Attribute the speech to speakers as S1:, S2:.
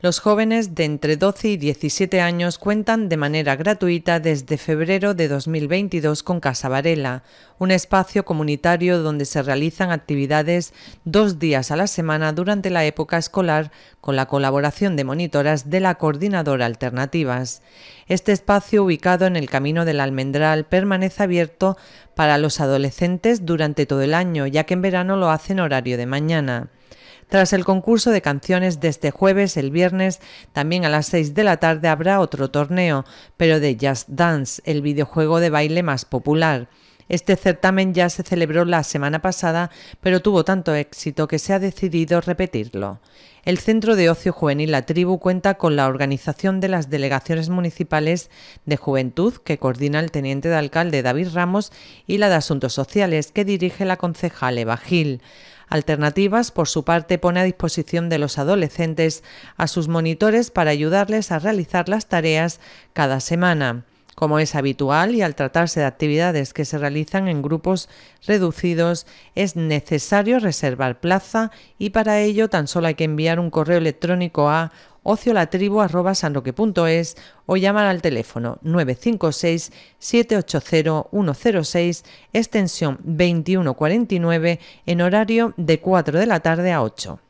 S1: Los jóvenes de entre 12 y 17 años cuentan de manera gratuita desde febrero de 2022 con Casa Varela, un espacio comunitario donde se realizan actividades dos días a la semana durante la época escolar con la colaboración de monitoras de la Coordinadora Alternativas. Este espacio, ubicado en el Camino del Almendral, permanece abierto para los adolescentes durante todo el año, ya que en verano lo hacen horario de mañana. Tras el concurso de canciones de este jueves, el viernes, también a las 6 de la tarde habrá otro torneo, pero de Just Dance, el videojuego de baile más popular. Este certamen ya se celebró la semana pasada, pero tuvo tanto éxito que se ha decidido repetirlo. El Centro de Ocio Juvenil La Tribu cuenta con la organización de las delegaciones municipales de Juventud, que coordina el teniente de alcalde David Ramos, y la de Asuntos Sociales, que dirige la concejal Eva Gil. Alternativas, por su parte, pone a disposición de los adolescentes a sus monitores para ayudarles a realizar las tareas cada semana. Como es habitual y al tratarse de actividades que se realizan en grupos reducidos, es necesario reservar plaza y para ello tan solo hay que enviar un correo electrónico a ociolatribu.sanroque.es o llaman al teléfono 956-780-106, extensión 2149, en horario de 4 de la tarde a 8.